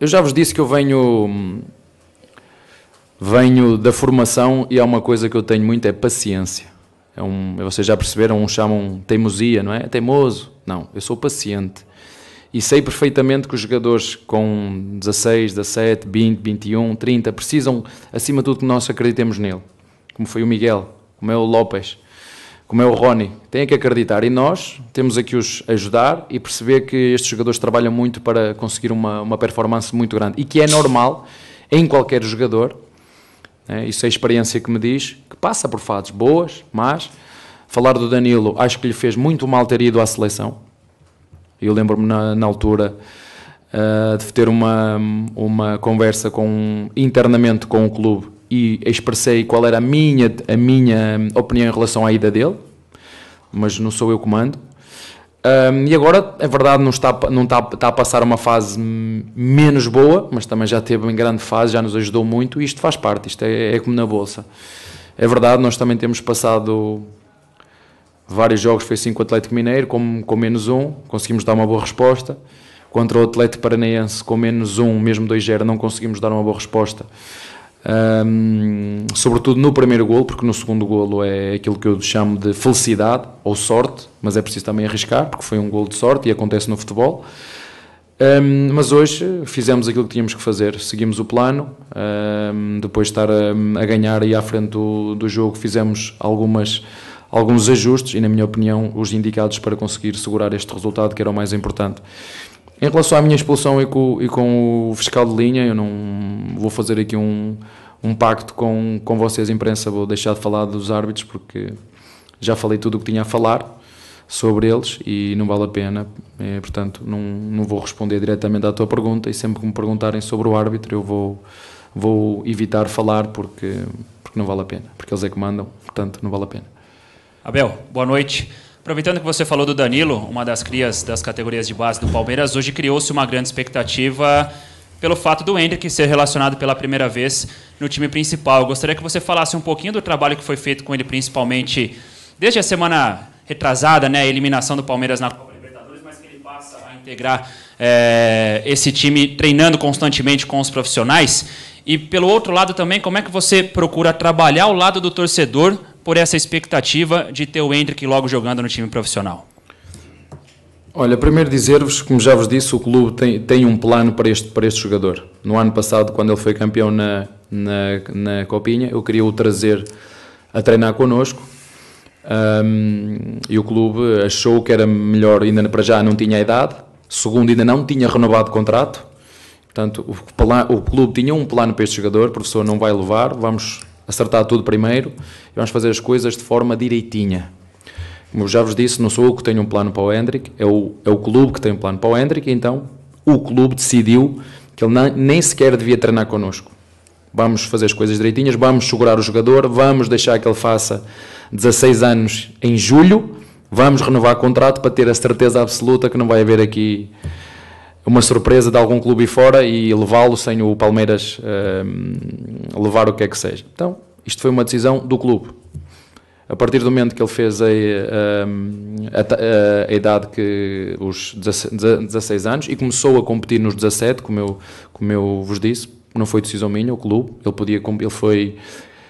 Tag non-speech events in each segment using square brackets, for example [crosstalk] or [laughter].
Eu já vos disse que eu venho venho da formação e há uma coisa que eu tenho muito é paciência. É um, vocês já perceberam, uns chamam teimosia, não é? é? Teimoso. Não, eu sou paciente. E sei perfeitamente que os jogadores com 16, 17, 20, 21, 30 precisam, acima de tudo, que nós acreditemos nele. Como foi o Miguel, como é o López como é o Rony, têm que acreditar e nós temos aqui os ajudar e perceber que estes jogadores trabalham muito para conseguir uma, uma performance muito grande e que é normal em qualquer jogador. Né? Isso é a experiência que me diz que passa por fases boas, mas falar do Danilo acho que lhe fez muito mal ter ido à seleção. Eu lembro-me na, na, altura uh, de ter uma, uma conversa com, internamente com o clube e expressei qual era a minha, a minha opinião em relação à ida dele, mas não sou eu que mando. Um, e agora, é verdade, não, está, não está, está a passar uma fase menos boa, mas também já teve uma grande fase, já nos ajudou muito e isto faz parte, isto é, é como na Bolsa. É verdade, nós também temos passado vários jogos, foi assim com o Atlético Mineiro, com, com menos um, conseguimos dar uma boa resposta. Contra o Atlético Paranaense, com menos um, mesmo 2-0, não conseguimos dar uma boa resposta. Um, sobretudo no primeiro golo, porque no segundo golo é aquilo que eu chamo de felicidade ou sorte, mas é preciso também arriscar, porque foi um golo de sorte e acontece no futebol. Um, mas hoje fizemos aquilo que tínhamos que fazer, seguimos o plano, um, depois de estar a, a, ganhar e à frente do, do jogo fizemos algumas, alguns ajustes e, na minha opinião, os indicados para conseguir segurar este resultado que era o mais importante. Em relação à minha expulsão e com, e com o fiscal de linha, eu não vou fazer aqui um, um pacto com, com vocês, imprensa. Vou deixar de falar dos árbitros porque já falei tudo o que tinha a falar sobre eles e não vale a pena. É, portanto, não, não vou responder diretamente à tua pergunta. E sempre que me perguntarem sobre o árbitro, eu vou, vou evitar falar porque, porque não vale a pena. Porque eles é que mandam, portanto, não vale a pena. Abel, boa noite. Aproveitando que você falou do Danilo, uma das crias das categorias de base do Palmeiras, hoje criou-se uma grande expectativa pelo fato do Hendrick ser relacionado pela primeira vez no time principal. Eu gostaria que você falasse um pouquinho do trabalho que foi feito com ele, principalmente desde a semana retrasada, né, a eliminação do Palmeiras na Copa Libertadores, mas que ele passa a integrar é, esse time treinando constantemente com os profissionais. E pelo outro lado também, como é que você procura trabalhar o lado do torcedor por essa expectativa de ter o Hendrick logo jogando no time profissional? Olha, primeiro dizer-vos, como já vos disse, o clube tem, tem um plano para este, para este jogador. No ano passado, quando ele foi campeão na, na, na Copinha, eu queria o trazer a treinar connosco. Um, e o clube achou que era melhor, ainda para já não tinha idade, segundo, ainda não tinha renovado o contrato. Portanto, o, plan, o clube tinha um plano para este jogador, o professor não vai levar, vamos acertar tudo primeiro e vamos fazer as coisas de forma direitinha. Como já vos disse, não sou eu que tenho um plano para o Hendrick, é o, é o clube que tem um plano para o Hendrick, então o clube decidiu que ele não, nem sequer devia treinar connosco. Vamos fazer as coisas direitinhas, vamos segurar o jogador, vamos deixar que ele faça 16 anos em julho, vamos renovar o contrato para ter a certeza absoluta que não vai haver aqui uma surpresa de algum clube fora e levá-lo sem o Palmeiras uh, levar o que é que seja. Então, isto foi uma decisão do clube. A partir do momento que ele fez a, ehm, a, a, a idade que os 16 anos e começou a competir nos 17, como eu, como eu vos disse, não foi decisão minha, o clube, ele podia ele foi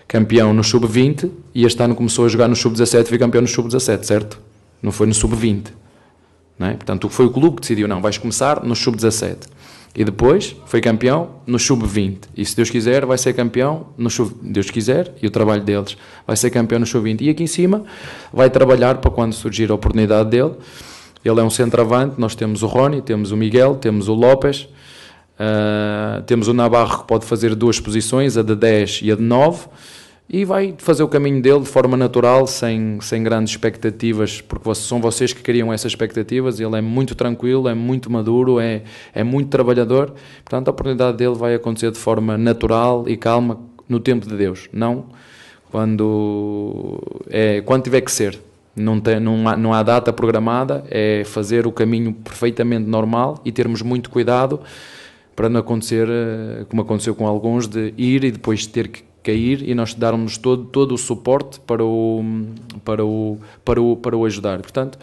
campeão no sub-20 e este ano começou a jogar no sub-17 e foi campeão no sub-17, certo? Não foi no sub-20. É? Portanto, foi o clube que decidiu, não, vais começar no sub-17. E depois foi campeão no sub-20. E se Deus quiser, vai ser campeão no sub Deus quiser, e o trabalho deles vai ser campeão no sub-20. E aqui em cima vai trabalhar para quando surgir a oportunidade dele. Ele é um centroavante, nós temos o Rony, temos o Miguel, temos o Lopes, uh, temos o Navarro que pode fazer duas posições, a de 10 e a de 9 e vai fazer o caminho dele de forma natural, sem, sem grandes expectativas, porque são vocês que criam essas expectativas. Ele é muito tranquilo, é muito maduro, é, é muito trabalhador. Portanto, a oportunidade dele vai acontecer de forma natural e calma no tempo de Deus, não quando, é, quando tiver que ser. Não, tem, não, há, não há data programada, é fazer o caminho perfeitamente normal e termos muito cuidado para não acontecer eh, como aconteceu com alguns de ir e depois ter que cair e nós darmos todo, todo o suporte para o, para, o, para, o, para o ajudar. Portanto,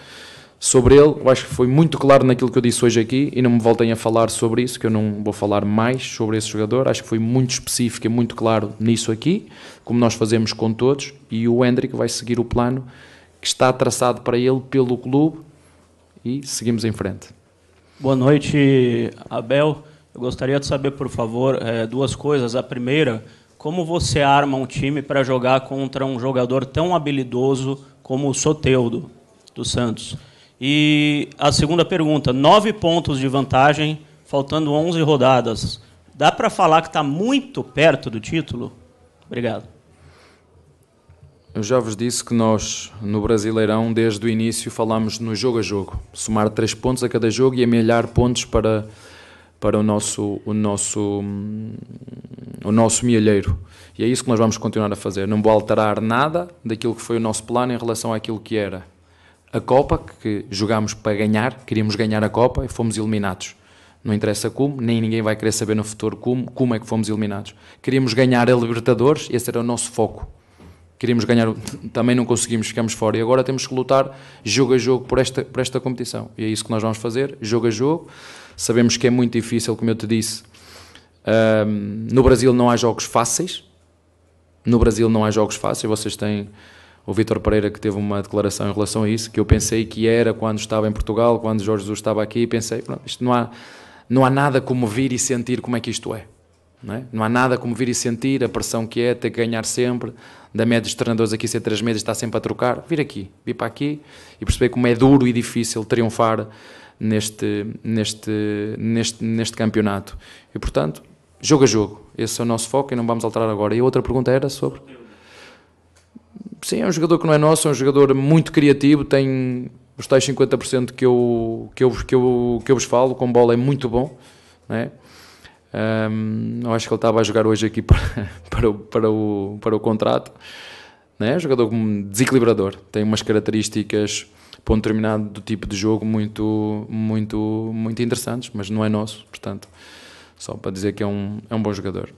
sobre ele, eu acho que foi muito claro naquilo que eu disse hoje aqui e não me voltem a falar sobre isso, que eu não vou falar mais sobre esse jogador. Acho que foi muito específico e muito claro nisso aqui, como nós fazemos com todos, e o Hendrick vai seguir o plano que está traçado para ele pelo clube e seguimos em frente. Boa noite, Abel. Eu gostaria de saber, por favor, eh, duas coisas. A primeira como você arma um time para jogar contra um jogador tão habilidoso como o Soteudo do Santos? E a segunda pergunta: nove pontos de vantagem, faltando 11 rodadas. Dá para falar que está muito perto do título? Obrigado. Eu já vos disse que nós, no Brasileirão, desde o início, falámos no jogo a jogo. Somar três pontos a cada jogo e amelhar pontos para, para o, nosso, o, nosso, hum, o nosso milheiro. E é isso que nós vamos continuar a fazer. Não vou alterar nada daquilo que foi o nosso plano em relação àquilo que era a Copa, que jogámos para ganhar, queríamos ganhar a Copa e fomos eliminados. Não interessa como, nem ninguém vai querer saber no futuro como, como é que fomos eliminados. Queríamos ganhar a Libertadores, esse era o nosso foco. Queríamos ganhar, [laughs] também não conseguimos, ficamos fora. E agora temos que lutar jogo a jogo por esta, por esta competição. E é isso que nós vamos fazer, jogo a jogo. Sabemos que é muito difícil, como eu te disse, um, no Brasil não há jogos fáceis. No Brasil não há jogos fáceis. Vocês têm o Vitor Pereira que teve uma declaração em relação a isso, que eu pensei que era quando estava em Portugal, quando Jorge Jesus estava aqui, pensei, pronto, isto não há, não há nada como vir e sentir como é que isto é. Não, é? não há nada como vir e sentir a pressão que é ter que ganhar sempre, da média dos treinadores aqui ser três meses, está sempre a trocar. Vir aqui, vir para aqui e perceber como é duro e difícil triunfar neste, neste, neste, neste campeonato. E portanto, jogo a jogo. Esse é o nosso foco e não vamos alterar agora. E a outra pergunta era sobre. Sim, é um jogador que não é nosso, é um jogador muito criativo, tem os tais 50% que eu, que, eu, que, eu, que eu vos falo, com bola é muito bom. Né? Um, acho que ele estava a jogar hoje aqui [laughs] para, para, o, para, o, para o contrato. Né? Jogador desequilibrador, tem umas características para um determinado tipo de jogo muito, muito, muito interessantes, mas não é nosso, portanto. Só para dizer que é um, é um bom jogador.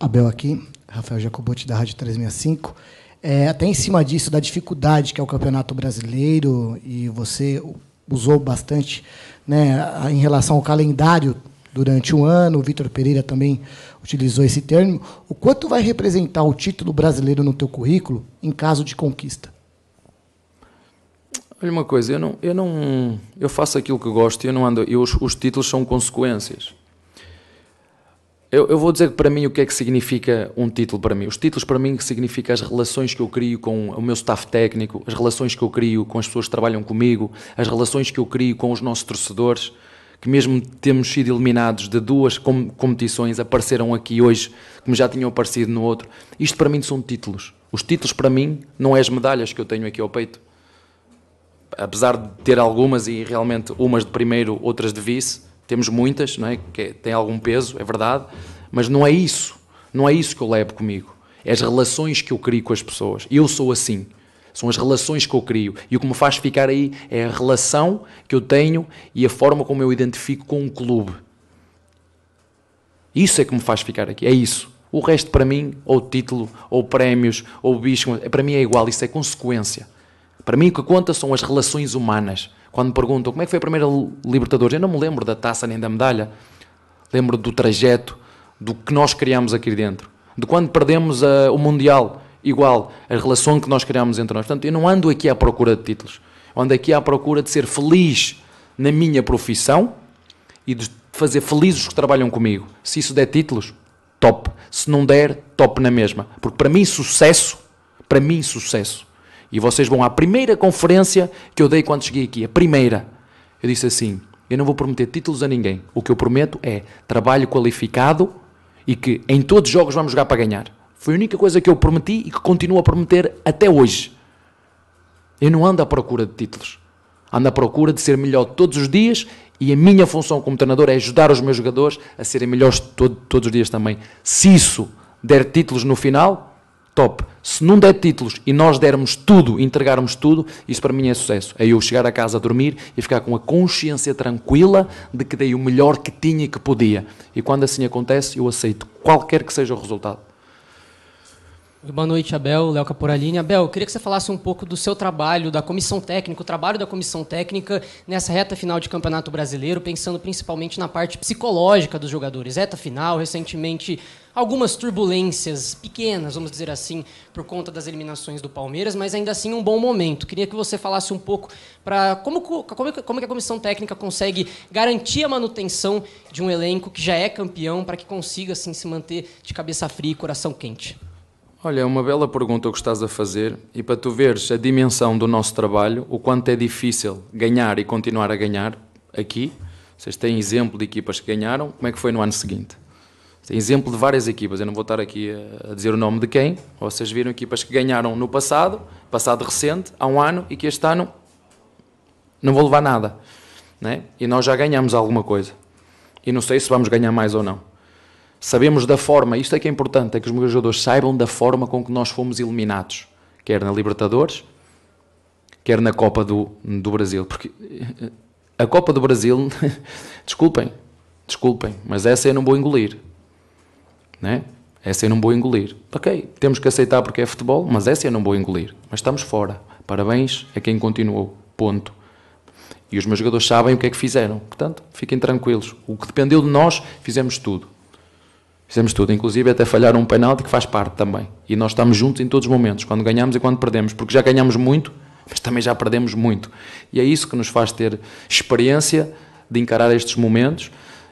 Abel aqui, Rafael Jacobotti da Rádio 365. É, até em cima disso, da dificuldade que é o Campeonato Brasileiro, e você usou bastante né, em relação ao calendário durante um ano, o Vitor Pereira também utilizou esse termo. O quanto vai representar o título brasileiro no teu currículo em caso de conquista? Olha uma coisa, eu não, eu não, eu faço aquilo que gosto. Eu não ando. Eu, os, os títulos são consequências. Eu, eu, vou dizer para mim o que é que significa um título para mim. Os títulos para mim significam as relações que eu crio com o meu staff técnico, as relações que eu crio com as pessoas que trabalham comigo, as relações que eu crio com os nossos torcedores, que mesmo temos sido eliminados de duas com competições, apareceram aqui hoje, como já tinham aparecido no outro. Isto para mim são títulos. Os títulos para mim não é as medalhas que eu tenho aqui ao peito. Apesar de ter algumas e realmente umas de primeiro, outras de vice, temos muitas, não é? Que é, tem algum peso, é verdade, mas não é isso. Não é isso que eu levo comigo. É as relações que eu crio com as pessoas. Eu sou assim. São as relações que eu crio. E o que me faz ficar aí é a relação que eu tenho e a forma como eu identifico com o clube. Isso é que me faz ficar aqui. É isso. O resto, para mim, ou título, ou prémios, ou bicho, é, para mim é igual. Isso é consequência. Para mim, o que conta são as relações humanas. Quando me perguntam como é que foi a primeira Libertadores, eu não me lembro da taça nem da medalha. Lembro do trajeto, do que nós criámos aqui dentro. De quando perdemos uh, o Mundial, igual, a relação que nós criámos entre nós. Portanto, eu não ando aqui à procura de títulos. Eu ando aqui à procura de ser feliz na minha profissão e de fazer felizes os que trabalham comigo. Se isso der títulos, top. Se não der, top na mesma. Porque para mim, sucesso, para mim, sucesso e vocês vão à primeira conferência que eu dei quando cheguei aqui, a primeira. Eu disse assim: eu não vou prometer títulos a ninguém. O que eu prometo é trabalho qualificado e que em todos os jogos vamos jogar para ganhar. Foi a única coisa que eu prometi e que continuo a prometer até hoje. Eu não ando à procura de títulos. Ando à procura de ser melhor todos os dias e a minha função como treinador é ajudar os meus jogadores a serem melhores todo, todos os dias também. Se isso der títulos no final, top. Se não der títulos e nós dermos tudo, entregarmos tudo, isso para mim é sucesso. É eu chegar a casa a dormir e ficar com a consciência tranquila de que dei o melhor que tinha e que podia. E quando assim acontece, eu aceito qualquer que seja o resultado. Boa noite, Abel, Léo Caporalini. Abel, eu queria que você falasse um pouco do seu trabalho, da comissão técnica, o trabalho da comissão técnica nessa reta final de Campeonato Brasileiro, pensando principalmente na parte psicológica dos jogadores. Reta final, recentemente, algumas turbulências pequenas, vamos dizer assim, por conta das eliminações do Palmeiras, mas ainda assim um bom momento. Queria que você falasse um pouco para como, como, como que a comissão técnica consegue garantir a manutenção de um elenco que já é campeão para que consiga assim, se manter de cabeça fria e coração quente. Olha, é uma bela pergunta o que estás a fazer e para tu veres a dimensão do nosso trabalho, o quanto é difícil ganhar e continuar a ganhar aqui. Vocês têm exemplo de equipas que ganharam, como é que foi no ano seguinte? Tem exemplo de várias equipas, eu não vou estar aqui a dizer o nome de quem, vocês viram equipas que ganharam no passado, passado recente, há um ano, e que este ano não vou levar nada. Né? E nós já ganhamos alguma coisa. E não sei se vamos ganhar mais ou não sabemos da forma, isto é que é importante, é que os meus jogadores saibam da forma com que nós fomos eliminados, quer na Libertadores, quer na Copa do, do Brasil. Porque eh, a Copa do Brasil, [laughs] desculpem, desculpem, mas essa eu não vou engolir. Né? Essa eu não vou engolir. Ok, temos que aceitar porque é futebol, mas essa eu não vou engolir. Mas estamos fora. Parabéns a quem continuou. Ponto. E os meus jogadores sabem o que é que fizeram. Portanto, fiquem tranquilos. O que dependeu de nós, fizemos tudo. Fizemos tudo, inclusive até falhar um penalti que faz parte também. E nós estamos juntos em todos os momentos, quando ganhamos e quando perdemos, porque já ganhamos muito, mas também já perdemos muito. E é isso que nos faz ter experiência de encarar estes momentos.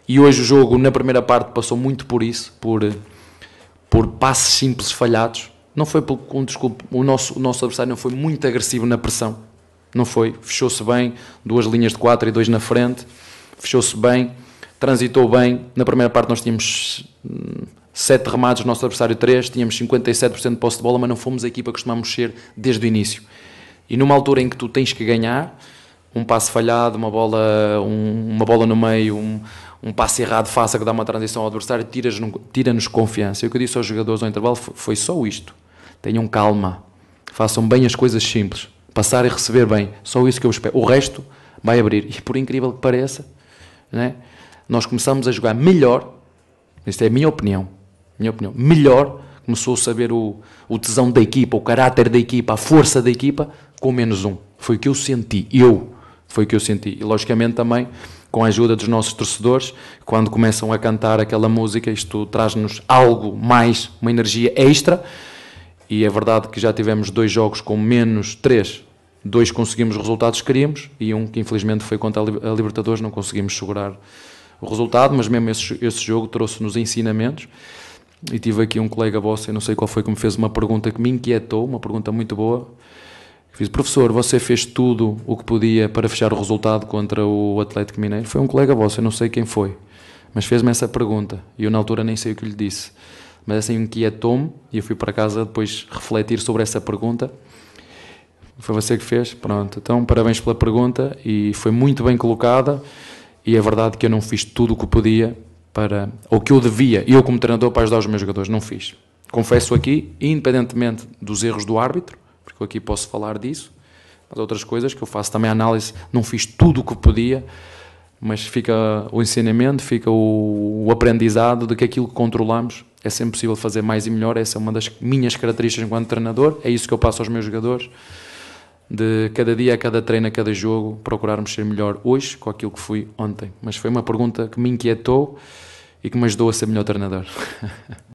E hoje o jogo, na primeira parte, passou muito por isso, por, por passes simples falhados. Não foi por, um, desculpe, o nosso, o nosso adversário não foi muito agressivo na pressão. Não foi. Fechou-se bem, duas linhas de quatro e dois na frente. Fechou-se bem transitou bem. Na primeira parte nós tínhamos 7 hum, remados, nosso adversário 3, tínhamos 57% de posse de bola, mas não fomos a equipa que costumamos ser desde o início. E numa altura em que tu tens que ganhar, um passo falhado, uma bola, um, uma bola no meio, um, um passo errado faça que dá uma transição ao adversário, tira-nos tira confiança. E o que eu disse aos jogadores ao intervalo foi só isto. Tenham calma, façam bem as coisas simples, passar e receber bem. Só isso que eu espero. O resto vai abrir. E por incrível que pareça, né? nós começamos a jogar melhor, isto é a minha opinião, minha opinião, melhor, começou a saber o, o tesão da equipa, o caráter da equipa, a força da equipa, com menos um. Foi o que eu senti, eu, foi o que eu senti. E logicamente também com a ajuda dos nossos torcedores, quando começam a cantar aquela música, isto traz-nos algo mais, uma energia extra. E é verdade que já tivemos dois jogos com menos três. Dois conseguimos resultados que queríamos e um que infelizmente foi contra a Libertadores, não conseguimos segurar o resultado, mas mesmo esse, esse jogo trouxe-nos ensinamentos. E tive aqui um colega vosso, eu não sei qual foi, que me fez uma pergunta que me inquietou, uma pergunta muito boa. Fiz, professor, você fez tudo o que podia para fechar o resultado contra o Atlético Mineiro? Foi um colega vosso, eu não sei quem foi, mas fez-me essa pergunta e eu na altura nem sei o que lhe disse. Mas assim inquietou-me e eu fui para casa depois refletir sobre essa pergunta. Foi você que fez? Pronto, então parabéns pela pergunta e foi muito bem colocada e é verdade que eu não fiz tudo o que podia para, ou que eu devia, eu como treinador, para ajudar os meus jogadores. Não fiz. Confesso aqui, independentemente dos erros do árbitro, porque eu aqui posso falar disso, mas outras coisas que eu faço também análise, não fiz tudo o que podia, mas fica o ensinamento, fica o, o aprendizado de que aquilo que controlamos é sempre possível fazer mais e melhor. Essa é uma das minhas características enquanto treinador, é isso que eu passo aos meus jogadores de cada dia, a cada treino, a cada jogo, procurarmos ser melhor hoje com aquilo que fui ontem. Mas foi uma pergunta que me inquietou e que me ajudou a ser melhor treinador. [laughs]